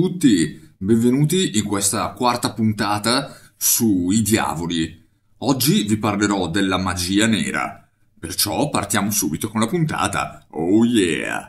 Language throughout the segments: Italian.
tutti, benvenuti in questa quarta puntata sui diavoli. Oggi vi parlerò della magia nera, perciò partiamo subito con la puntata. Oh yeah!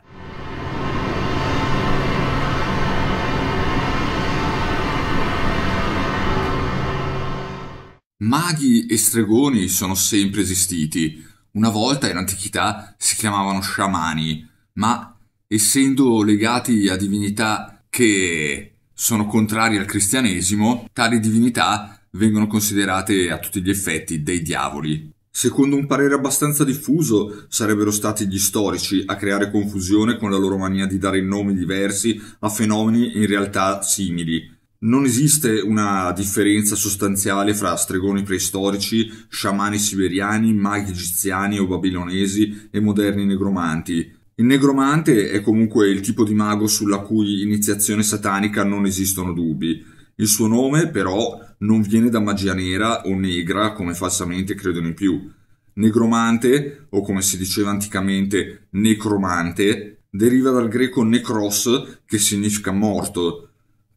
Maghi e stregoni sono sempre esistiti. Una volta in antichità si chiamavano sciamani, ma essendo legati a divinità che sono contrari al cristianesimo, tali divinità vengono considerate a tutti gli effetti dei diavoli. Secondo un parere abbastanza diffuso, sarebbero stati gli storici a creare confusione con la loro mania di dare nomi diversi a fenomeni in realtà simili. Non esiste una differenza sostanziale fra stregoni preistorici, sciamani siberiani, maghi egiziani o babilonesi e moderni negromanti, il negromante è comunque il tipo di mago sulla cui iniziazione satanica non esistono dubbi. Il suo nome, però, non viene da magia nera o negra, come falsamente credono in più. Negromante, o come si diceva anticamente necromante, deriva dal greco necros, che significa morto.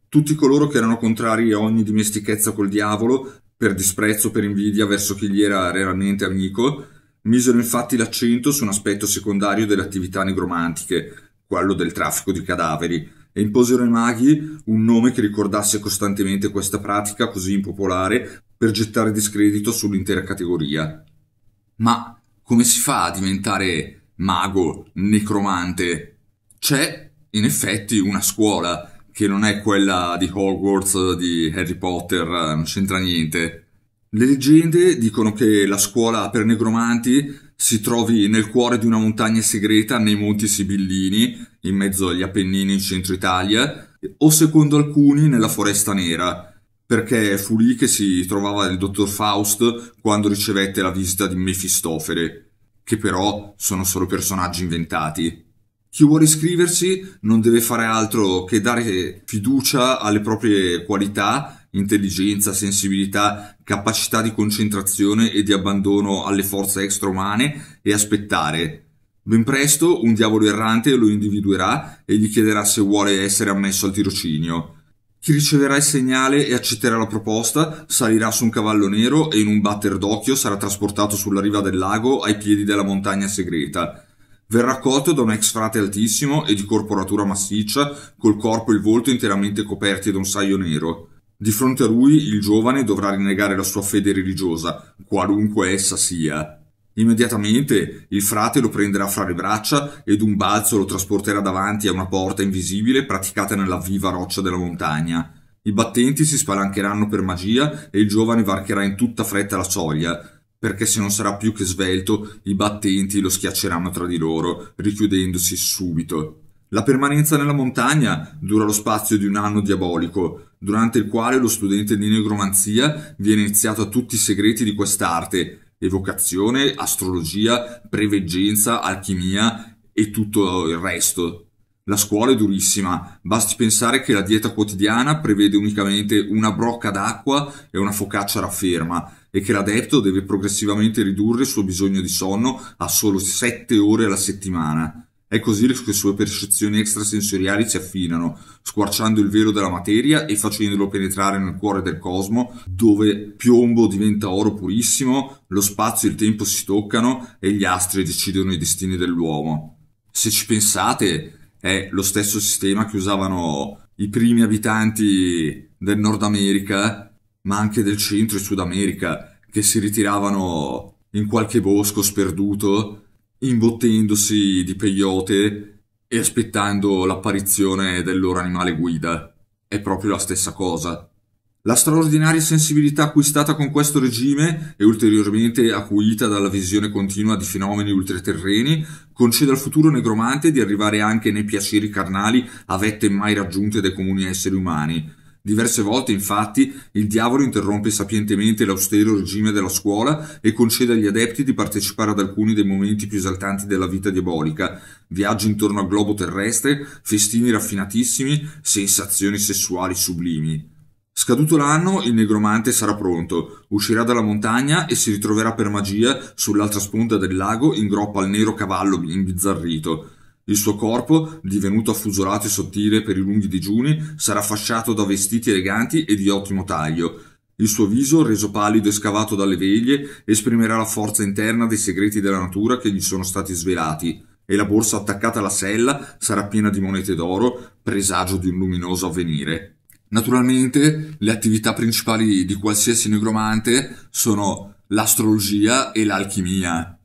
Tutti coloro che erano contrari a ogni dimestichezza col diavolo, per disprezzo, per invidia verso chi gli era realmente amico, misero infatti l'accento su un aspetto secondario delle attività negromantiche, quello del traffico di cadaveri, e imposero ai maghi un nome che ricordasse costantemente questa pratica così impopolare per gettare discredito sull'intera categoria. Ma come si fa a diventare mago, necromante? C'è, in effetti, una scuola, che non è quella di Hogwarts, di Harry Potter, eh, non c'entra niente. Le leggende dicono che la scuola per negromanti si trovi nel cuore di una montagna segreta nei Monti Sibillini, in mezzo agli Appennini in centro Italia, o secondo alcuni nella Foresta Nera, perché fu lì che si trovava il dottor Faust quando ricevette la visita di Mefistofele, che però sono solo personaggi inventati. Chi vuole iscriversi non deve fare altro che dare fiducia alle proprie qualità intelligenza, sensibilità, capacità di concentrazione e di abbandono alle forze extraumane e aspettare. Ben presto un diavolo errante lo individuerà e gli chiederà se vuole essere ammesso al tirocinio. Chi riceverà il segnale e accetterà la proposta salirà su un cavallo nero e in un batter d'occhio sarà trasportato sulla riva del lago ai piedi della montagna segreta. Verrà accolto da un ex frate altissimo e di corporatura massiccia, col corpo e il volto interamente coperti da un saio nero. Di fronte a lui il giovane dovrà rinnegare la sua fede religiosa, qualunque essa sia. Immediatamente il frate lo prenderà fra le braccia ed un balzo lo trasporterà davanti a una porta invisibile praticata nella viva roccia della montagna. I battenti si spalancheranno per magia e il giovane varcherà in tutta fretta la soglia, perché se non sarà più che svelto, i battenti lo schiacceranno tra di loro, richiudendosi subito. La permanenza nella montagna dura lo spazio di un anno diabolico, durante il quale lo studente di negromanzia viene iniziato a tutti i segreti di quest'arte, evocazione, astrologia, preveggenza, alchimia e tutto il resto. La scuola è durissima, basti pensare che la dieta quotidiana prevede unicamente una brocca d'acqua e una focaccia rafferma e che l'adepto deve progressivamente ridurre il suo bisogno di sonno a solo 7 ore alla settimana. È così le sue percezioni extrasensoriali si affinano, squarciando il velo della materia e facendolo penetrare nel cuore del cosmo, dove piombo diventa oro purissimo, lo spazio e il tempo si toccano e gli astri decidono i destini dell'uomo. Se ci pensate, è lo stesso sistema che usavano i primi abitanti del Nord America, ma anche del Centro e Sud America, che si ritiravano in qualche bosco sperduto imbottendosi di peyote e aspettando l'apparizione del loro animale guida. È proprio la stessa cosa. La straordinaria sensibilità acquistata con questo regime e ulteriormente acuita dalla visione continua di fenomeni ultraterreni concede al futuro negromante di arrivare anche nei piaceri carnali a vette mai raggiunte dai comuni esseri umani, Diverse volte, infatti, il diavolo interrompe sapientemente l'austero regime della scuola e concede agli adepti di partecipare ad alcuni dei momenti più esaltanti della vita diabolica. Viaggi intorno al globo terrestre, festini raffinatissimi, sensazioni sessuali sublimi. Scaduto l'anno, il negromante sarà pronto, uscirà dalla montagna e si ritroverà per magia sull'altra sponda del lago in groppa al nero cavallo imbizzarrito. Il suo corpo, divenuto affusolato e sottile per i lunghi digiuni, sarà fasciato da vestiti eleganti e di ottimo taglio. Il suo viso, reso pallido e scavato dalle veglie, esprimerà la forza interna dei segreti della natura che gli sono stati svelati, e la borsa attaccata alla sella sarà piena di monete d'oro, presagio di un luminoso avvenire. Naturalmente, le attività principali di qualsiasi negromante sono l'astrologia e l'alchimia.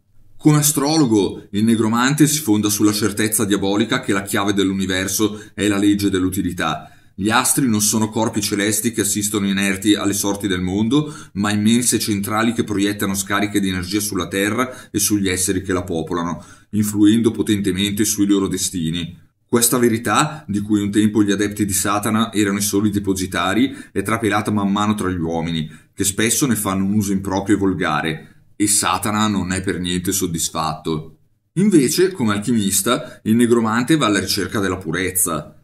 Come astrologo, il negromante si fonda sulla certezza diabolica che la chiave dell'universo è la legge dell'utilità. Gli astri non sono corpi celesti che assistono inerti alle sorti del mondo, ma immense centrali che proiettano scariche di energia sulla Terra e sugli esseri che la popolano, influendo potentemente sui loro destini. Questa verità, di cui un tempo gli adepti di Satana erano i soli depositari, è trapelata man mano tra gli uomini, che spesso ne fanno un uso improprio e volgare, e Satana non è per niente soddisfatto. Invece, come alchimista, il negromante va alla ricerca della purezza.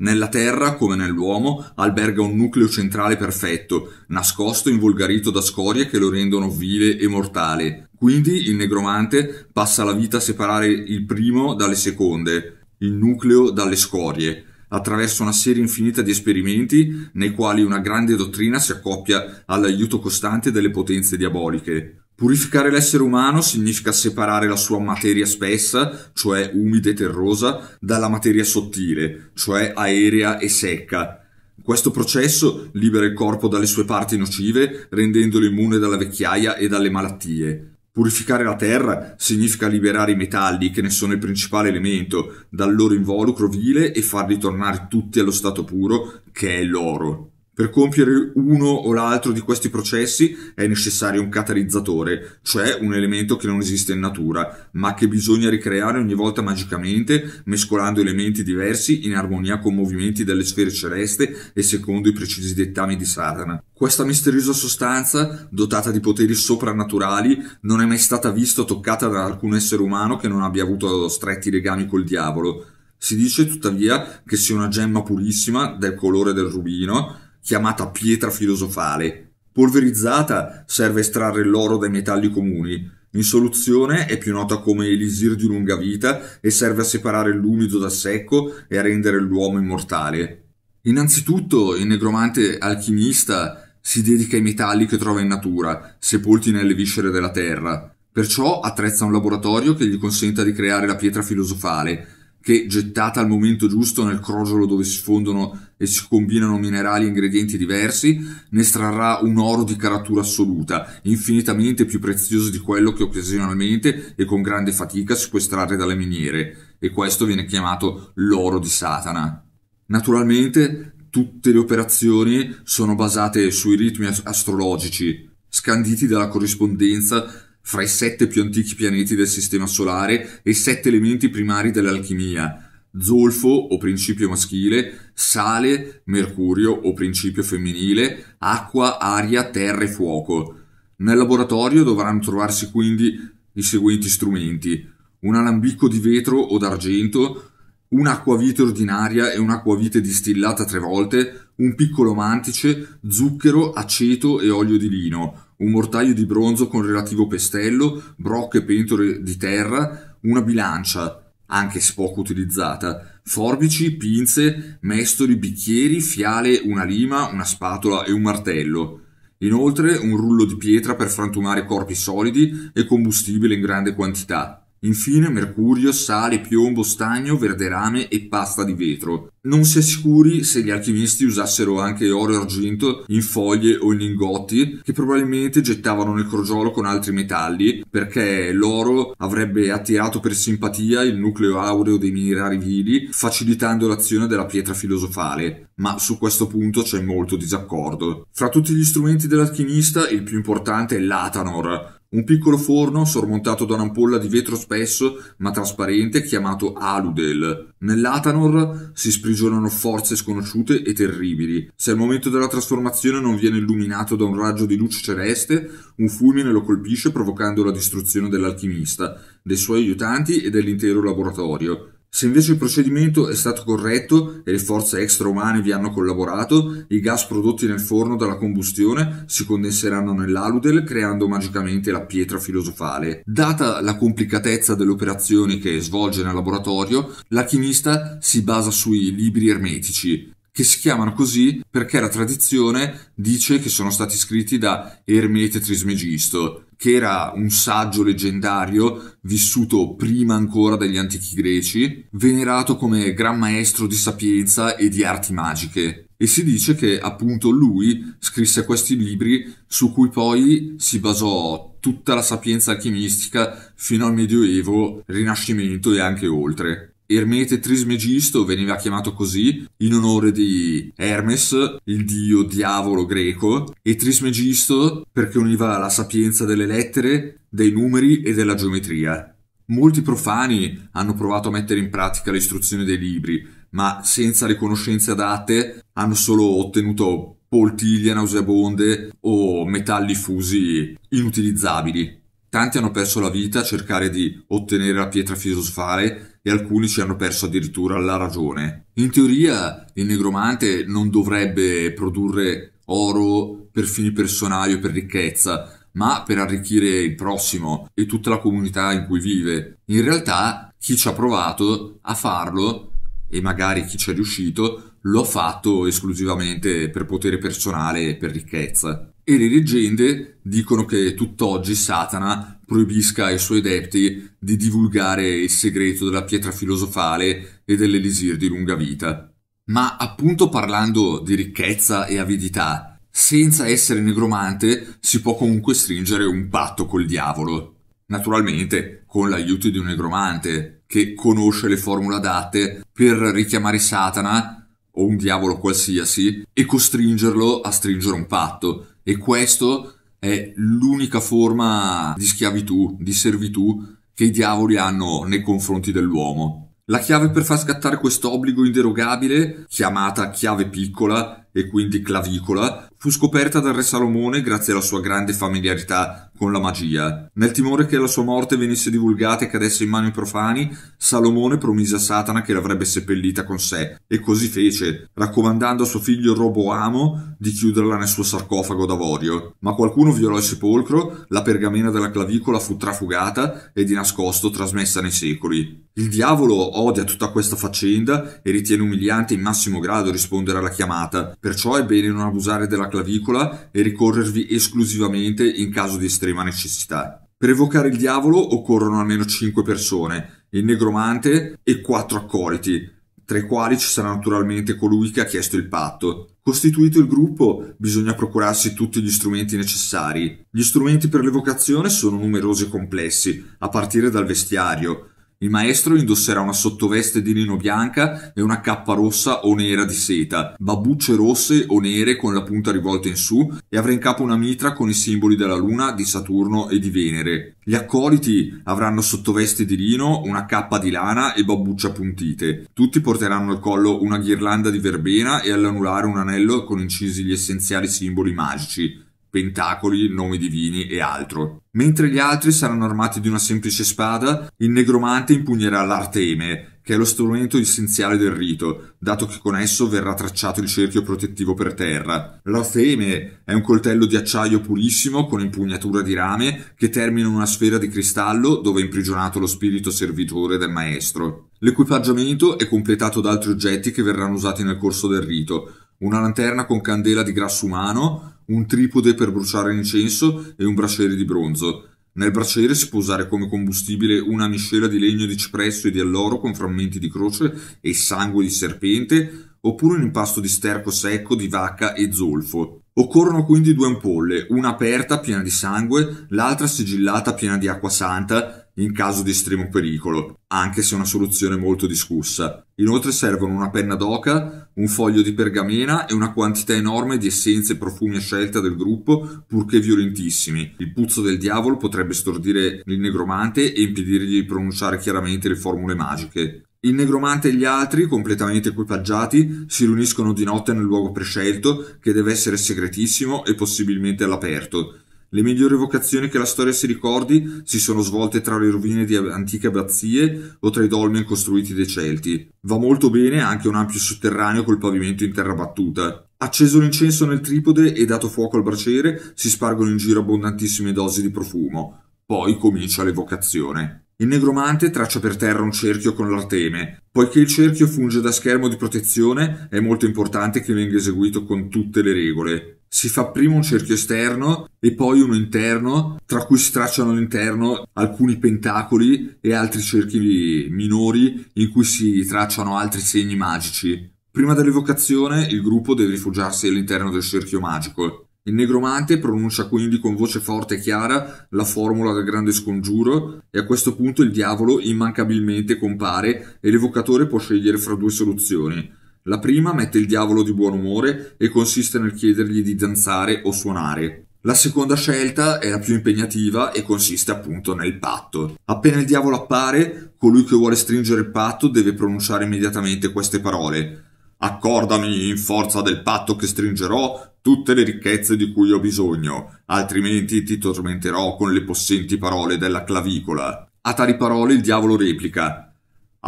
Nella terra, come nell'uomo, alberga un nucleo centrale perfetto, nascosto e involgarito da scorie che lo rendono vile e mortale. Quindi il negromante passa la vita a separare il primo dalle seconde, il nucleo dalle scorie, attraverso una serie infinita di esperimenti nei quali una grande dottrina si accoppia all'aiuto costante delle potenze diaboliche. Purificare l'essere umano significa separare la sua materia spessa, cioè umida e terrosa, dalla materia sottile, cioè aerea e secca. Questo processo libera il corpo dalle sue parti nocive, rendendolo immune dalla vecchiaia e dalle malattie. Purificare la terra significa liberare i metalli, che ne sono il principale elemento, dal loro involucro vile e farli tornare tutti allo stato puro, che è l'oro. Per compiere uno o l'altro di questi processi è necessario un catalizzatore, cioè un elemento che non esiste in natura, ma che bisogna ricreare ogni volta magicamente, mescolando elementi diversi in armonia con movimenti delle sfere celeste e secondo i precisi dettami di Satana. Questa misteriosa sostanza, dotata di poteri soprannaturali, non è mai stata vista o toccata da alcun essere umano che non abbia avuto stretti legami col diavolo. Si dice tuttavia che sia una gemma purissima, del colore del rubino, chiamata pietra filosofale. Polverizzata serve a estrarre l'oro dai metalli comuni. In soluzione è più nota come elisir di lunga vita e serve a separare l'umido da secco e a rendere l'uomo immortale. Innanzitutto il negromante alchimista si dedica ai metalli che trova in natura, sepolti nelle viscere della terra. Perciò attrezza un laboratorio che gli consenta di creare la pietra filosofale, che gettata al momento giusto nel crogiolo dove si fondono e si combinano minerali e ingredienti diversi, ne estrarrà un oro di caratura assoluta, infinitamente più prezioso di quello che occasionalmente e con grande fatica si può estrarre dalle miniere, e questo viene chiamato l'oro di Satana. Naturalmente tutte le operazioni sono basate sui ritmi astrologici, scanditi dalla corrispondenza fra i sette più antichi pianeti del Sistema Solare e i sette elementi primari dell'alchimia, zolfo o principio maschile, sale, mercurio o principio femminile, acqua, aria, terra e fuoco. Nel laboratorio dovranno trovarsi quindi i seguenti strumenti: un alambicco di vetro o d'argento, un'acquavite ordinaria e un'acquavite distillata tre volte, un piccolo mantice, zucchero, aceto e olio di lino un mortaio di bronzo con relativo pestello, brocche e pentole di terra, una bilancia, anche se poco utilizzata, forbici, pinze, mestoli, bicchieri, fiale, una lima, una spatola e un martello. Inoltre un rullo di pietra per frantumare corpi solidi e combustibile in grande quantità. Infine mercurio, sale, piombo, stagno, verderame e pasta di vetro. Non si è sicuri se gli alchimisti usassero anche oro e argento in foglie o in lingotti che probabilmente gettavano nel crogiolo con altri metalli perché l'oro avrebbe attirato per simpatia il nucleo aureo dei minerali vili facilitando l'azione della pietra filosofale. Ma su questo punto c'è molto disaccordo. Fra tutti gli strumenti dell'alchimista il più importante è l'Atanor un piccolo forno sormontato da un'ampolla di vetro spesso ma trasparente chiamato Aludel. Nell'Atanor si sprigionano forze sconosciute e terribili. Se al momento della trasformazione non viene illuminato da un raggio di luce celeste, un fulmine lo colpisce provocando la distruzione dell'alchimista, dei suoi aiutanti e dell'intero laboratorio. Se invece il procedimento è stato corretto e le forze extraumane vi hanno collaborato, i gas prodotti nel forno dalla combustione si condenseranno nell'aludel creando magicamente la pietra filosofale. Data la complicatezza delle operazioni che svolge nel laboratorio, l'alchimista si basa sui libri ermetici, che si chiamano così perché la tradizione dice che sono stati scritti da Ermete Trismegisto, che era un saggio leggendario vissuto prima ancora degli antichi greci, venerato come gran maestro di sapienza e di arti magiche. E si dice che appunto lui scrisse questi libri su cui poi si basò tutta la sapienza alchimistica fino al Medioevo, Rinascimento e anche oltre. Ermete Trismegisto veniva chiamato così in onore di Hermes, il dio diavolo greco, e Trismegisto perché univa la sapienza delle lettere, dei numeri e della geometria. Molti profani hanno provato a mettere in pratica l'istruzione dei libri, ma senza le conoscenze adatte hanno solo ottenuto poltiglie nauseabonde o metalli fusi inutilizzabili. Tanti hanno perso la vita a cercare di ottenere la pietra filosofale e alcuni ci hanno perso addirittura la ragione. In teoria il negromante non dovrebbe produrre oro per fini personali o per ricchezza, ma per arricchire il prossimo e tutta la comunità in cui vive. In realtà chi ci ha provato a farlo, e magari chi ci è riuscito, lo ha fatto esclusivamente per potere personale e per ricchezza. E le leggende dicono che tutt'oggi Satana proibisca ai suoi adepti di divulgare il segreto della pietra filosofale e dell'elisir di lunga vita. Ma appunto parlando di ricchezza e avidità, senza essere negromante si può comunque stringere un patto col diavolo. Naturalmente con l'aiuto di un negromante che conosce le formule adatte per richiamare Satana o un diavolo qualsiasi e costringerlo a stringere un patto. E questo è l'unica forma di schiavitù, di servitù che i diavoli hanno nei confronti dell'uomo. La chiave per far scattare questo obbligo inderogabile, chiamata chiave piccola, e quindi clavicola, fu scoperta dal re Salomone grazie alla sua grande familiarità con la magia. Nel timore che la sua morte venisse divulgata e cadesse in mano ai profani, Salomone promise a Satana che l'avrebbe seppellita con sé, e così fece, raccomandando a suo figlio Roboamo di chiuderla nel suo sarcofago d'avorio. Ma qualcuno violò il sepolcro, la pergamena della clavicola fu trafugata e di nascosto trasmessa nei secoli. Il diavolo odia tutta questa faccenda e ritiene umiliante in massimo grado rispondere alla chiamata, per perciò è bene non abusare della clavicola e ricorrervi esclusivamente in caso di estrema necessità. Per evocare il diavolo occorrono almeno 5 persone, il negromante e 4 accoliti, tra i quali ci sarà naturalmente colui che ha chiesto il patto. Costituito il gruppo, bisogna procurarsi tutti gli strumenti necessari. Gli strumenti per l'evocazione sono numerosi e complessi, a partire dal vestiario, il maestro indosserà una sottoveste di lino bianca e una cappa rossa o nera di seta, babbucce rosse o nere con la punta rivolta in su e avrà in capo una mitra con i simboli della Luna, di Saturno e di Venere. Gli accoliti avranno sottoveste di lino, una cappa di lana e babbucce appuntite. Tutti porteranno al collo una ghirlanda di verbena e all'anulare un anello con incisi gli essenziali simboli magici pentacoli, nomi divini e altro. Mentre gli altri saranno armati di una semplice spada, il negromante impugnerà l'arteme, che è lo strumento essenziale del rito, dato che con esso verrà tracciato il cerchio protettivo per terra. L'arteme è un coltello di acciaio purissimo con impugnatura di rame che termina in una sfera di cristallo dove è imprigionato lo spirito servitore del maestro. L'equipaggiamento è completato da altri oggetti che verranno usati nel corso del rito, una lanterna con candela di grasso umano, un tripode per bruciare l'incenso e un braciere di bronzo. Nel braciere si può usare come combustibile una miscela di legno di cipresso e di alloro con frammenti di croce e sangue di serpente, oppure un impasto di sterco secco di vacca e zolfo. Occorrono quindi due ampolle, una aperta piena di sangue, l'altra sigillata piena di acqua santa, in caso di estremo pericolo, anche se è una soluzione molto discussa. Inoltre servono una penna d'oca, un foglio di pergamena e una quantità enorme di essenze e profumi a scelta del gruppo, purché violentissimi. Il puzzo del diavolo potrebbe stordire il negromante e impedirgli di pronunciare chiaramente le formule magiche. Il negromante e gli altri, completamente equipaggiati, si riuniscono di notte nel luogo prescelto, che deve essere segretissimo e possibilmente all'aperto. Le migliori vocazioni che la storia si ricordi si sono svolte tra le rovine di antiche abbazie o tra i dolmen costruiti dai Celti. Va molto bene anche un ampio sotterraneo col pavimento in terra battuta. Acceso l'incenso nel tripode e dato fuoco al braciere, si spargono in giro abbondantissime dosi di profumo. Poi comincia l'evocazione. Il negromante traccia per terra un cerchio con l'arteme. Poiché il cerchio funge da schermo di protezione, è molto importante che venga eseguito con tutte le regole si fa prima un cerchio esterno e poi uno interno, tra cui si tracciano all'interno alcuni pentacoli e altri cerchi minori in cui si tracciano altri segni magici. Prima dell'evocazione il gruppo deve rifugiarsi all'interno del cerchio magico. Il negromante pronuncia quindi con voce forte e chiara la formula del grande scongiuro e a questo punto il diavolo immancabilmente compare e l'evocatore può scegliere fra due soluzioni la prima mette il diavolo di buon umore e consiste nel chiedergli di danzare o suonare. La seconda scelta è la più impegnativa e consiste appunto nel patto. Appena il diavolo appare, colui che vuole stringere il patto deve pronunciare immediatamente queste parole. Accordami in forza del patto che stringerò tutte le ricchezze di cui ho bisogno, altrimenti ti tormenterò con le possenti parole della clavicola. A tali parole il diavolo replica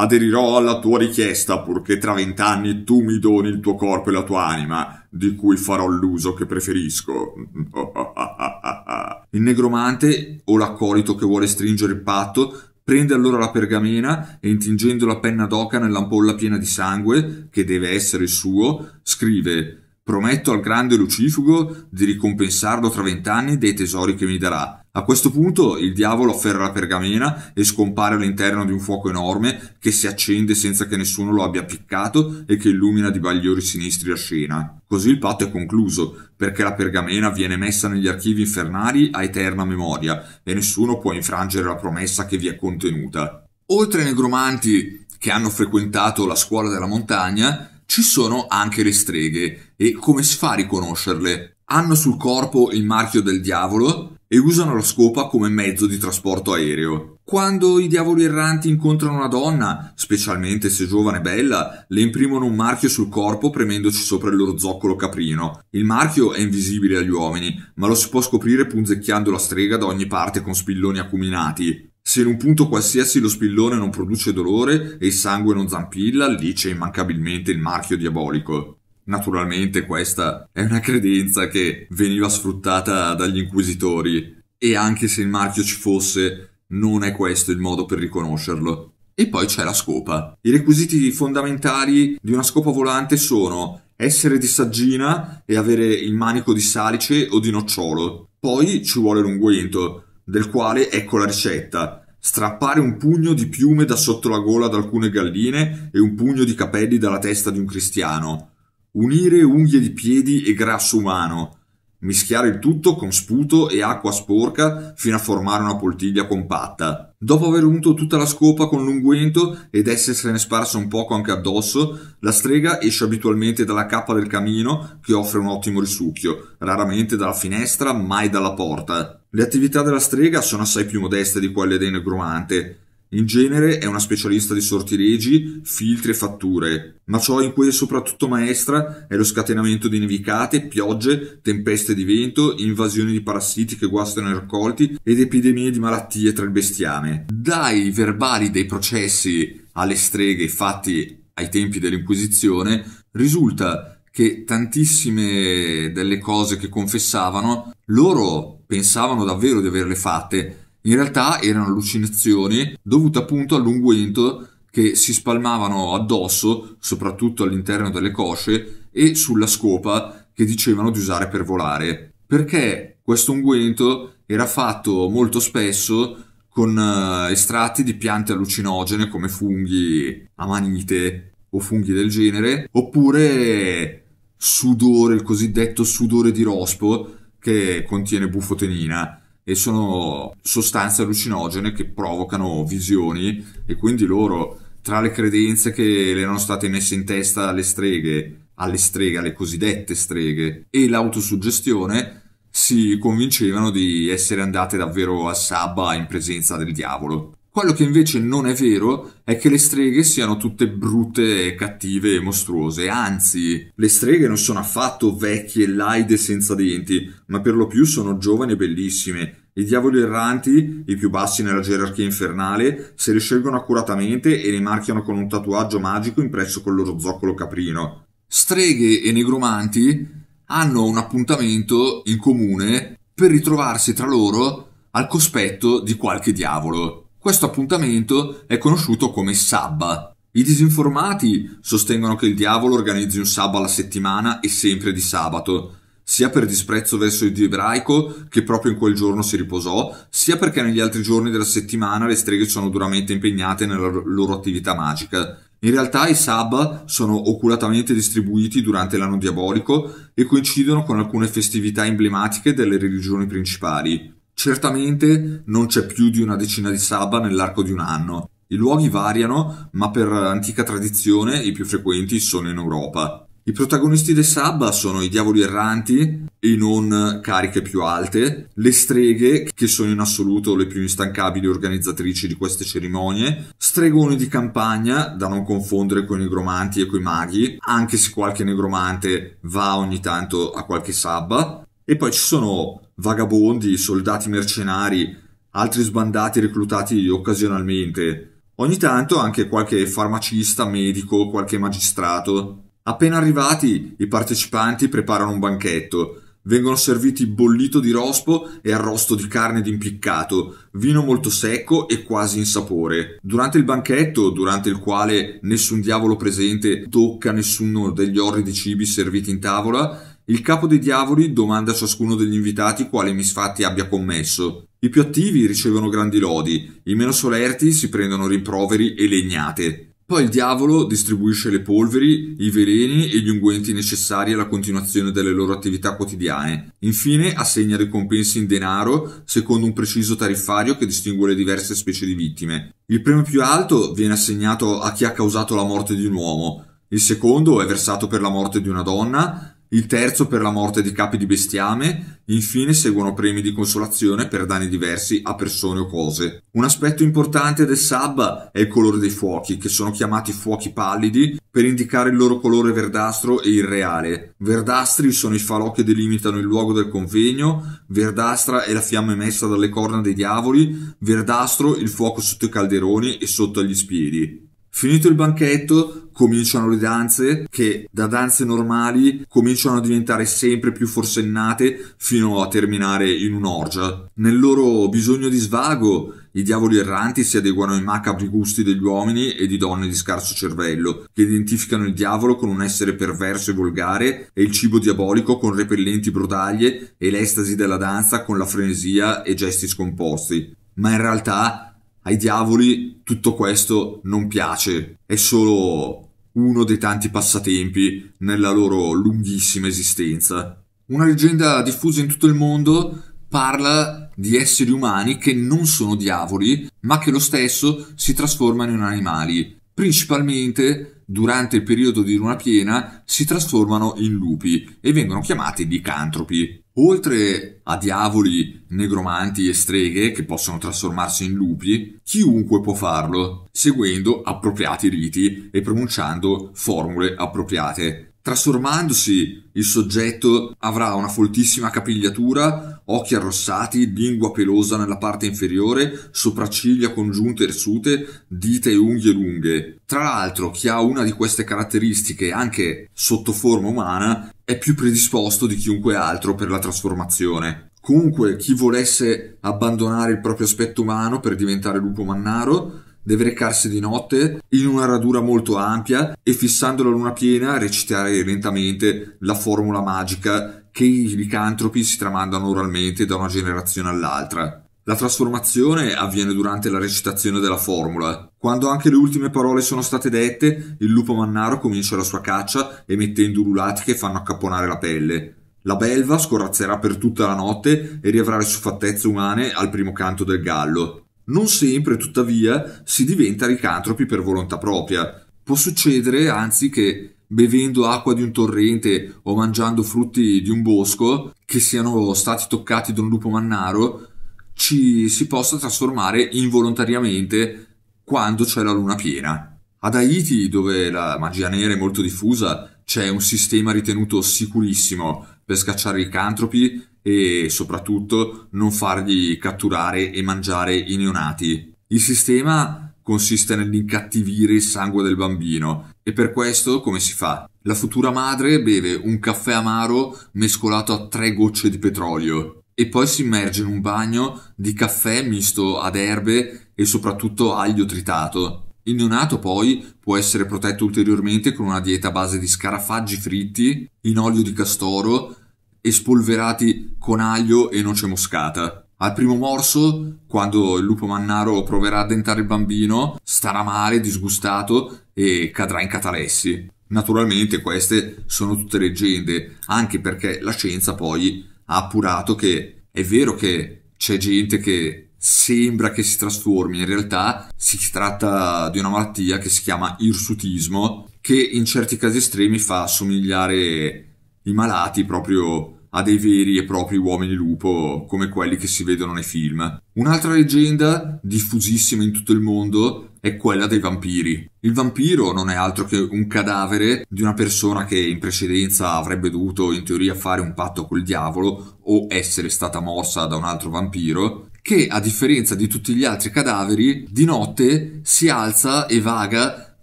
Aderirò alla tua richiesta purché tra vent'anni tu mi doni il tuo corpo e la tua anima, di cui farò l'uso che preferisco. il negromante, o l'accolito che vuole stringere il patto, Prende allora la pergamena e intingendo la penna d'oca nell'ampolla piena di sangue, che deve essere il suo, scrive Prometto al grande Lucifugo di ricompensarlo tra vent'anni dei tesori che mi darà a questo punto il diavolo afferra la pergamena e scompare all'interno di un fuoco enorme che si accende senza che nessuno lo abbia piccato e che illumina di bagliori sinistri la scena. Così il patto è concluso, perché la pergamena viene messa negli archivi infernali a eterna memoria e nessuno può infrangere la promessa che vi è contenuta. Oltre ai negromanti che hanno frequentato la scuola della montagna, ci sono anche le streghe e come si fa a riconoscerle? Hanno sul corpo il marchio del diavolo e usano la scopa come mezzo di trasporto aereo. Quando i diavoli erranti incontrano una donna, specialmente se giovane e bella, le imprimono un marchio sul corpo premendoci sopra il loro zoccolo caprino. Il marchio è invisibile agli uomini, ma lo si può scoprire punzecchiando la strega da ogni parte con spilloni acuminati. Se in un punto qualsiasi lo spillone non produce dolore e il sangue non zampilla, lì c'è immancabilmente il marchio diabolico. Naturalmente questa è una credenza che veniva sfruttata dagli inquisitori e anche se il marchio ci fosse, non è questo il modo per riconoscerlo. E poi c'è la scopa. I requisiti fondamentali di una scopa volante sono essere di saggina e avere il manico di salice o di nocciolo. Poi ci vuole l'unguento, del quale ecco la ricetta strappare un pugno di piume da sotto la gola ad alcune galline e un pugno di capelli dalla testa di un cristiano, unire unghie di piedi e grasso umano, mischiare il tutto con sputo e acqua sporca fino a formare una poltiglia compatta. Dopo aver unto tutta la scopa con l'unguento ed essersene sparso un poco anche addosso, la strega esce abitualmente dalla cappa del camino che offre un ottimo risucchio, raramente dalla finestra, mai dalla porta. Le attività della strega sono assai più modeste di quelle dei negromante, in genere è una specialista di sortileggi, filtri e fatture, ma ciò in cui è soprattutto maestra è lo scatenamento di nevicate, piogge, tempeste di vento, invasioni di parassiti che guastano i raccolti ed epidemie di malattie tra il bestiame. Dai verbali dei processi alle streghe fatti ai tempi dell'Inquisizione risulta che tantissime delle cose che confessavano loro pensavano davvero di averle fatte, in realtà erano allucinazioni dovute appunto all'unguento che si spalmavano addosso, soprattutto all'interno delle cosce, e sulla scopa che dicevano di usare per volare. Perché questo unguento era fatto molto spesso con eh, estratti di piante allucinogene come funghi amanite o funghi del genere, oppure sudore, il cosiddetto sudore di rospo che contiene bufotenina e sono sostanze allucinogene che provocano visioni e quindi loro tra le credenze che le erano state messe in testa alle streghe, alle streghe, alle cosiddette streghe e l'autosuggestione si convincevano di essere andate davvero a Sabba in presenza del diavolo. Quello che invece non è vero è che le streghe siano tutte brutte, cattive e mostruose, anzi, le streghe non sono affatto vecchie, laide senza denti, ma per lo più sono giovani e bellissime, i diavoli erranti, i più bassi nella gerarchia infernale, se li scelgono accuratamente e li marchiano con un tatuaggio magico impresso col loro zoccolo caprino. Streghe e negromanti hanno un appuntamento in comune per ritrovarsi tra loro al cospetto di qualche diavolo. Questo appuntamento è conosciuto come sabba. I disinformati sostengono che il diavolo organizzi un sabba alla settimana e sempre di sabato, sia per disprezzo verso il dio ebraico che proprio in quel giorno si riposò, sia perché negli altri giorni della settimana le streghe sono duramente impegnate nella loro attività magica. In realtà i Sabba sono oculatamente distribuiti durante l'anno diabolico e coincidono con alcune festività emblematiche delle religioni principali. Certamente non c'è più di una decina di Sabba nell'arco di un anno. I luoghi variano, ma per antica tradizione i più frequenti sono in Europa. I protagonisti del Sabba sono i diavoli erranti e non cariche più alte, le streghe, che sono in assoluto le più instancabili organizzatrici di queste cerimonie, stregoni di campagna, da non confondere con i negromanti e con i maghi, anche se qualche negromante va ogni tanto a qualche Sabba, e poi ci sono vagabondi, soldati mercenari, altri sbandati reclutati occasionalmente, ogni tanto anche qualche farmacista, medico, qualche magistrato. Appena arrivati, i partecipanti preparano un banchetto. Vengono serviti bollito di rospo e arrosto di carne d'impiccato, vino molto secco e quasi in sapore. Durante il banchetto, durante il quale nessun diavolo presente tocca nessuno degli orridi cibi serviti in tavola, il capo dei diavoli domanda a ciascuno degli invitati quali misfatti abbia commesso. I più attivi ricevono grandi lodi, i meno solerti si prendono rimproveri e legnate. Poi il diavolo distribuisce le polveri, i veleni e gli unguenti necessari alla continuazione delle loro attività quotidiane. Infine assegna ricompense in denaro secondo un preciso tariffario che distingue le diverse specie di vittime. Il premio più alto viene assegnato a chi ha causato la morte di un uomo, il secondo è versato per la morte di una donna il terzo per la morte di capi di bestiame, infine seguono premi di consolazione per danni diversi a persone o cose. Un aspetto importante del sub è il colore dei fuochi, che sono chiamati fuochi pallidi per indicare il loro colore verdastro e irreale. Verdastri sono i falò che delimitano il luogo del convegno, verdastra è la fiamma emessa dalle corna dei diavoli, verdastro il fuoco sotto i calderoni e sotto agli spiedi. Finito il banchetto, cominciano le danze che da danze normali cominciano a diventare sempre più forsennate fino a terminare in un'orgia. Nel loro bisogno di svago, i diavoli erranti si adeguano ai macabri gusti degli uomini e di donne di scarso cervello, che identificano il diavolo con un essere perverso e volgare e il cibo diabolico con repellenti brodaglie e l'estasi della danza con la frenesia e gesti scomposti. Ma in realtà ai diavoli tutto questo non piace, è solo uno dei tanti passatempi nella loro lunghissima esistenza. Una leggenda diffusa in tutto il mondo parla di esseri umani che non sono diavoli, ma che lo stesso si trasformano in animali. Principalmente durante il periodo di luna piena si trasformano in lupi e vengono chiamati dicantropi. Oltre a diavoli, negromanti e streghe che possono trasformarsi in lupi, chiunque può farlo, seguendo appropriati riti e pronunciando formule appropriate. Trasformandosi, il soggetto avrà una foltissima capigliatura, occhi arrossati, lingua pelosa nella parte inferiore, sopracciglia congiunte ersute, dita e unghie lunghe. Tra l'altro, chi ha una di queste caratteristiche anche sotto forma umana è più predisposto di chiunque altro per la trasformazione. Comunque, chi volesse abbandonare il proprio aspetto umano per diventare lupo mannaro Deve recarsi di notte in una radura molto ampia e fissando la luna piena recitare lentamente la formula magica che i licantropi si tramandano oralmente da una generazione all'altra. La trasformazione avviene durante la recitazione della formula. Quando anche le ultime parole sono state dette, il lupo mannaro comincia la sua caccia emettendo ululati che fanno accapponare la pelle. La belva scorazzerà per tutta la notte e riavrà le suffattezze umane al primo canto del gallo. Non sempre, tuttavia, si diventa ricantropi per volontà propria. Può succedere, anzi, che bevendo acqua di un torrente o mangiando frutti di un bosco che siano stati toccati da un lupo mannaro, ci si possa trasformare involontariamente quando c'è la luna piena. Ad Haiti, dove la magia nera è molto diffusa, c'è un sistema ritenuto sicurissimo per scacciare i cantropi e soprattutto non fargli catturare e mangiare i neonati. Il sistema consiste nell'incattivire il sangue del bambino e per questo come si fa? La futura madre beve un caffè amaro mescolato a tre gocce di petrolio e poi si immerge in un bagno di caffè misto ad erbe e soprattutto aglio tritato. Il neonato poi può essere protetto ulteriormente con una dieta a base di scarafaggi fritti in olio di castoro e spolverati con aglio e noce moscata. Al primo morso, quando il lupo mannaro proverà a dentare il bambino, starà male, disgustato e cadrà in catalessi. Naturalmente queste sono tutte leggende, anche perché la scienza poi ha appurato che è vero che c'è gente che sembra che si trasformi, in realtà si tratta di una malattia che si chiama irsutismo, che in certi casi estremi fa somigliare i malati proprio a dei veri e propri uomini lupo come quelli che si vedono nei film. Un'altra leggenda diffusissima in tutto il mondo è quella dei vampiri. Il vampiro non è altro che un cadavere di una persona che in precedenza avrebbe dovuto in teoria fare un patto col diavolo o essere stata morsa da un altro vampiro che a differenza di tutti gli altri cadaveri di notte si alza e vaga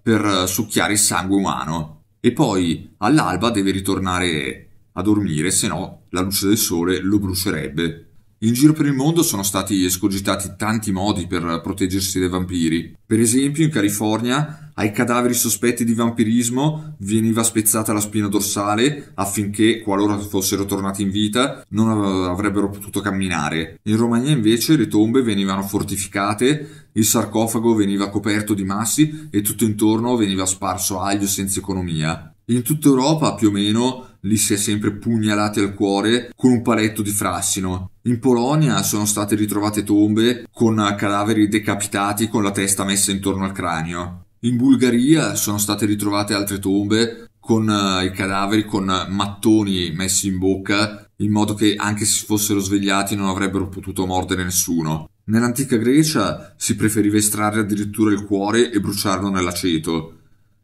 per succhiare il sangue umano e poi all'alba deve ritornare a dormire, se no la luce del sole lo brucerebbe. In giro per il mondo sono stati escogitati tanti modi per proteggersi dai vampiri. Per esempio, in California, ai cadaveri sospetti di vampirismo veniva spezzata la spina dorsale affinché, qualora fossero tornati in vita, non avrebbero potuto camminare. In Romania, invece, le tombe venivano fortificate il sarcofago veniva coperto di massi e tutto intorno veniva sparso aglio senza economia. In tutta Europa, più o meno, li si è sempre pugnalati al cuore con un paletto di frassino. In Polonia sono state ritrovate tombe con cadaveri decapitati con la testa messa intorno al cranio. In Bulgaria sono state ritrovate altre tombe con eh, i cadaveri con mattoni messi in bocca in modo che anche se fossero svegliati non avrebbero potuto mordere nessuno. Nell'antica Grecia si preferiva estrarre addirittura il cuore e bruciarlo nell'aceto.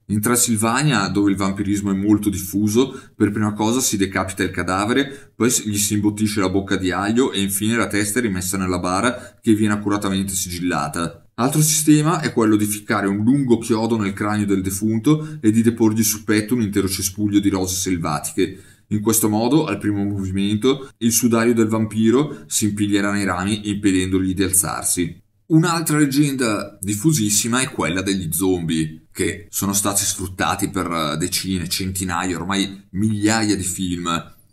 In Transilvania, dove il vampirismo è molto diffuso, per prima cosa si decapita il cadavere, poi gli si imbottisce la bocca di aglio e infine la testa è rimessa nella bara che viene accuratamente sigillata. Altro sistema è quello di ficcare un lungo chiodo nel cranio del defunto e di deporgli sul petto un intero cespuglio di rose selvatiche. In questo modo, al primo movimento, il sudario del vampiro si impiglierà nei rami impedendogli di alzarsi. Un'altra leggenda diffusissima è quella degli zombie, che sono stati sfruttati per eh, decine, centinaia, ormai migliaia di film.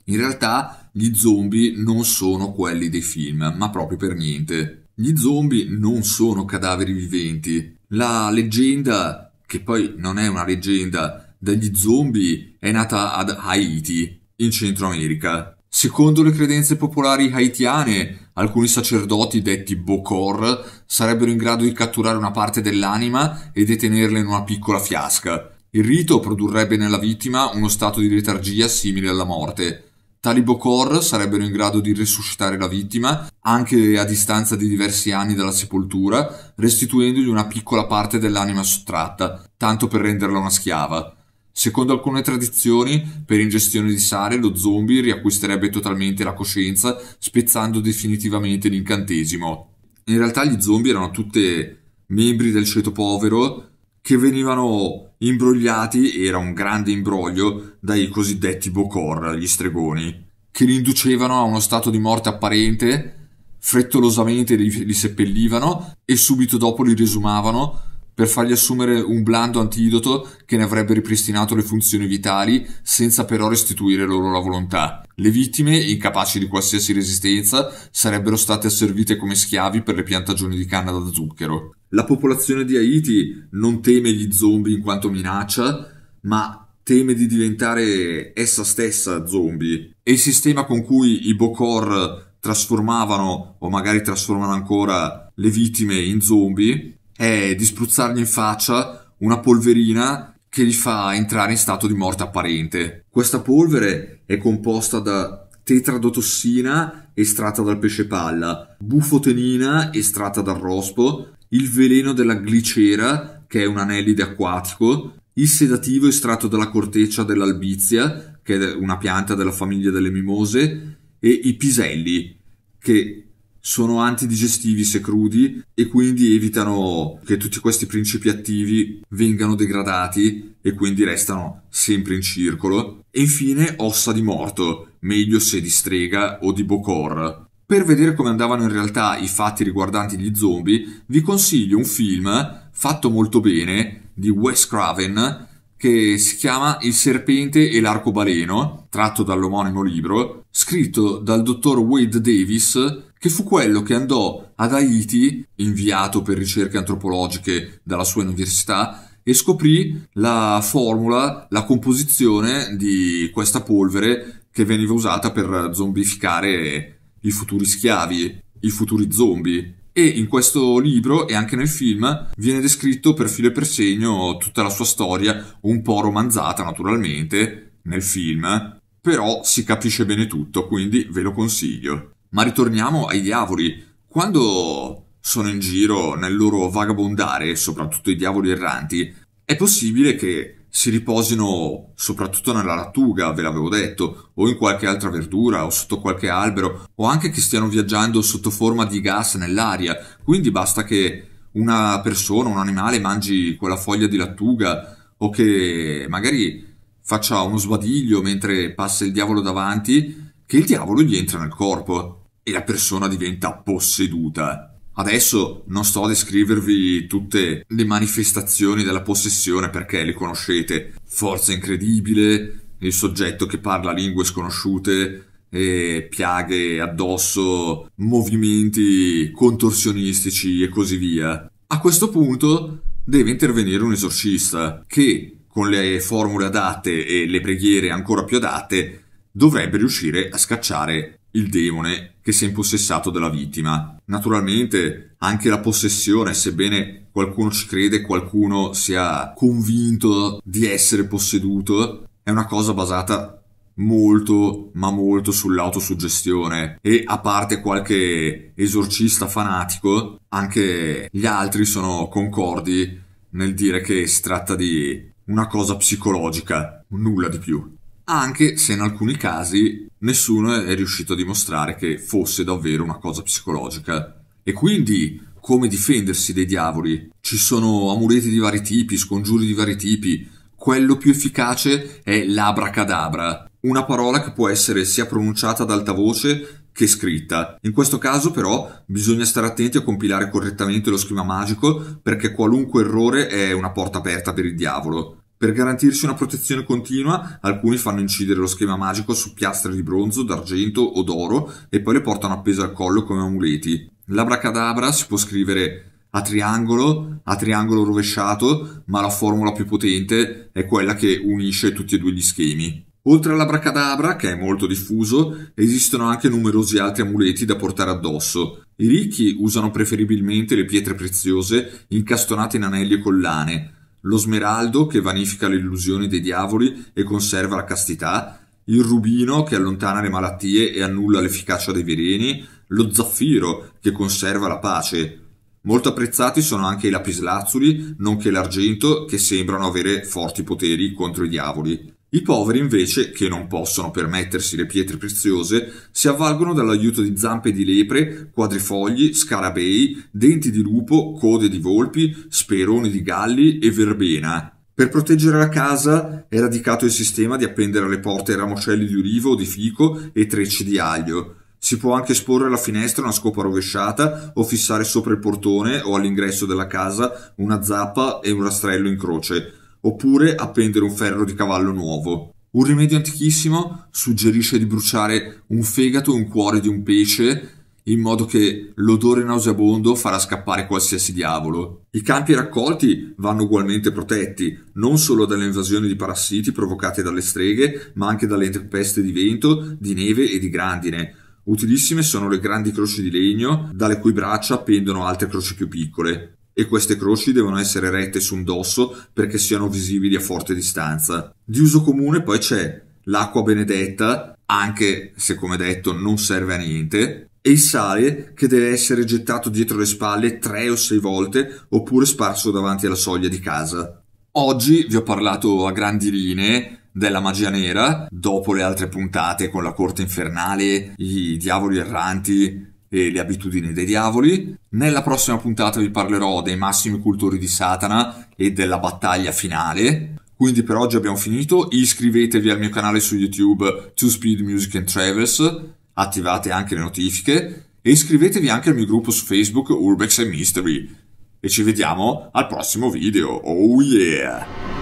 In realtà gli zombie non sono quelli dei film, ma proprio per niente. Gli zombie non sono cadaveri viventi. La leggenda, che poi non è una leggenda, degli zombie è nata ad Haiti in Centro America. Secondo le credenze popolari haitiane, alcuni sacerdoti detti Bokor sarebbero in grado di catturare una parte dell'anima e detenerla in una piccola fiasca. Il rito produrrebbe nella vittima uno stato di letargia simile alla morte. Tali Bokor sarebbero in grado di resuscitare la vittima anche a distanza di diversi anni dalla sepoltura, restituendogli una piccola parte dell'anima sottratta, tanto per renderla una schiava. Secondo alcune tradizioni, per ingestione di sale lo zombie riacquisterebbe totalmente la coscienza, spezzando definitivamente l'incantesimo. In realtà gli zombie erano tutti membri del ceto povero che venivano imbrogliati, era un grande imbroglio, dai cosiddetti Bokor, gli stregoni, che li inducevano a uno stato di morte apparente, frettolosamente li, li seppellivano e subito dopo li resumavano per fargli assumere un blando antidoto che ne avrebbe ripristinato le funzioni vitali senza però restituire loro la volontà. Le vittime, incapaci di qualsiasi resistenza, sarebbero state asservite come schiavi per le piantagioni di canna da zucchero. La popolazione di Haiti non teme gli zombie in quanto minaccia, ma teme di diventare essa stessa zombie. E il sistema con cui i Bokor trasformavano o magari trasformano ancora le vittime in zombie è di spruzzargli in faccia una polverina che gli fa entrare in stato di morte apparente. Questa polvere è composta da tetradotossina estratta dal pesce palla, bufotenina estratta dal rospo, il veleno della glicera, che è un anellide acquatico, il sedativo estratto dalla corteccia dell'albizia, che è una pianta della famiglia delle mimose, e i piselli, che sono antidigestivi se crudi e quindi evitano che tutti questi principi attivi vengano degradati e quindi restano sempre in circolo. E infine ossa di morto, meglio se di strega o di bocor. Per vedere come andavano in realtà i fatti riguardanti gli zombie, vi consiglio un film fatto molto bene di Wes Craven che si chiama Il serpente e l'arcobaleno, tratto dall'omonimo libro, scritto dal dottor Wade Davis, che fu quello che andò ad Haiti, inviato per ricerche antropologiche dalla sua università, e scoprì la formula, la composizione di questa polvere che veniva usata per zombificare i futuri schiavi, i futuri zombie. E in questo libro e anche nel film viene descritto per filo e per segno tutta la sua storia, un po' romanzata naturalmente nel film, però si capisce bene tutto, quindi ve lo consiglio. Ma ritorniamo ai diavoli. Quando sono in giro nel loro vagabondare, soprattutto i diavoli erranti, è possibile che si riposino soprattutto nella lattuga, ve l'avevo detto, o in qualche altra verdura o sotto qualche albero, o anche che stiano viaggiando sotto forma di gas nell'aria, quindi basta che una persona, un animale mangi quella foglia di lattuga o che magari faccia uno sbadiglio mentre passa il diavolo davanti, che il diavolo gli entra nel corpo e la persona diventa posseduta. Adesso non sto a descrivervi tutte le manifestazioni della possessione perché le conoscete. Forza incredibile, il soggetto che parla lingue sconosciute, e piaghe addosso, movimenti contorsionistici e così via. A questo punto deve intervenire un esorcista che, con le formule adatte e le preghiere ancora più adatte, dovrebbe riuscire a scacciare il demone che si è impossessato della vittima. Naturalmente anche la possessione, sebbene qualcuno ci crede, qualcuno sia convinto di essere posseduto, è una cosa basata molto ma molto sull'autosuggestione e a parte qualche esorcista fanatico anche gli altri sono concordi nel dire che si tratta di una cosa psicologica, nulla di più anche se in alcuni casi nessuno è riuscito a dimostrare che fosse davvero una cosa psicologica. E quindi come difendersi dei diavoli? Ci sono amuleti di vari tipi, scongiuri di vari tipi. Quello più efficace è l'abracadabra, una parola che può essere sia pronunciata ad alta voce che scritta. In questo caso però bisogna stare attenti a compilare correttamente lo schema magico perché qualunque errore è una porta aperta per il diavolo. Per garantirsi una protezione continua, alcuni fanno incidere lo schema magico su piastre di bronzo, d'argento o d'oro e poi le portano appese al collo come amuleti. L'abracadabra si può scrivere a triangolo, a triangolo rovesciato, ma la formula più potente è quella che unisce tutti e due gli schemi. Oltre all'abracadabra, che è molto diffuso, esistono anche numerosi altri amuleti da portare addosso. I ricchi usano preferibilmente le pietre preziose incastonate in anelli e collane, lo smeraldo che vanifica le illusioni dei diavoli e conserva la castità, il rubino che allontana le malattie e annulla l'efficacia dei veleni, lo zaffiro che conserva la pace. Molto apprezzati sono anche i lapislazzuli, nonché l'argento, che sembrano avere forti poteri contro i diavoli. I poveri invece, che non possono permettersi le pietre preziose, si avvalgono dall'aiuto di zampe di lepre, quadrifogli, scarabei, denti di lupo, code di volpi, speroni di galli e verbena. Per proteggere la casa è radicato il sistema di appendere alle porte ramocelli di ulivo, o di fico e trecce di aglio. Si può anche esporre alla finestra una scopa rovesciata o fissare sopra il portone o all'ingresso della casa una zappa e un rastrello in croce oppure appendere un ferro di cavallo nuovo. Un rimedio antichissimo suggerisce di bruciare un fegato e un cuore di un pesce in modo che l'odore nauseabondo farà scappare qualsiasi diavolo. I campi raccolti vanno ugualmente protetti, non solo dalle invasioni di parassiti provocate dalle streghe, ma anche dalle tempeste di vento, di neve e di grandine. Utilissime sono le grandi croci di legno, dalle cui braccia pendono altre croci più piccole e queste croci devono essere rette su un dosso perché siano visibili a forte distanza. Di uso comune poi c'è l'acqua benedetta, anche se come detto non serve a niente, e il sale che deve essere gettato dietro le spalle tre o sei volte oppure sparso davanti alla soglia di casa. Oggi vi ho parlato a grandi linee della magia nera, dopo le altre puntate con la corte infernale, i diavoli erranti e le abitudini dei diavoli. Nella prossima puntata vi parlerò dei massimi cultori di Satana e della battaglia finale. Quindi per oggi abbiamo finito, iscrivetevi al mio canale su YouTube 2 Speed Music and Travels, attivate anche le notifiche e iscrivetevi anche al mio gruppo su Facebook Urbex Mystery. E ci vediamo al prossimo video. Oh yeah!